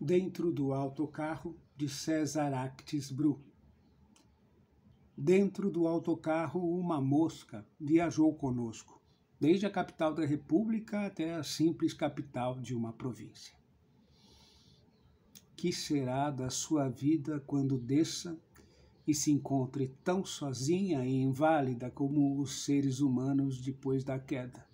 dentro do autocarro de César Actis Bru. Dentro do autocarro, uma mosca viajou conosco, desde a capital da República até a simples capital de uma província. Que será da sua vida quando desça e se encontre tão sozinha e inválida como os seres humanos depois da queda?